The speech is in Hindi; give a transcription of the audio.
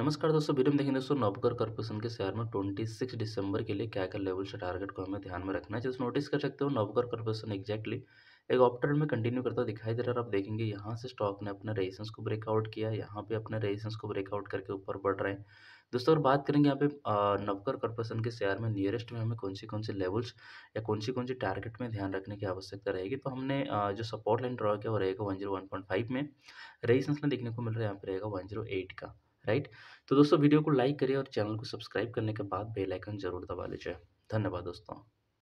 नमस्कार दोस्तों वीडियो में देखेंगे दोस्तों नवकर कॉर्पोरेशन के शेयर में 26 दिसंबर के लिए क्या क्या लेवल से टारगेट को हमें ध्यान में रखना है जैसे नोटिस कर सकते हो नवकर कॉर्पोरेशन एक्जैक्टली एक ऑप्टर में कंटिन्यू करता दिखाई दे रहा है आप देखेंगे यहाँ से स्टॉक ने अपने रेजिस्टेंस को ब्रेकआउट किया यहाँ पे अपने रेजिस्टेंस को ब्रेकआउट करके ऊपर बढ़ रहे हैं दोस्तों अगर बात करेंगे यहाँ पे नवकर कॉर्पोरेशन के शेयर में नियरेस्ट में हमें कौन सी कौन से लेवल्स या कौन सी कौन सी टारगेट में ध्यान रखने की आवश्यकता रहेगी तो हमने जो सपोर्ट लाइन ड्रॉ किया वो रहेगा one zero one point five में रेजिस्टेंस में देखने को मिल रहा है यहाँ पे रहेगा वन जीरो एट का राइट तो दोस्तों वीडियो को लाइक करें और चैनल को सब्सक्राइब करने के बाद बेलाइकन जरूर दबा लीजिए धन्यवाद दोस्तों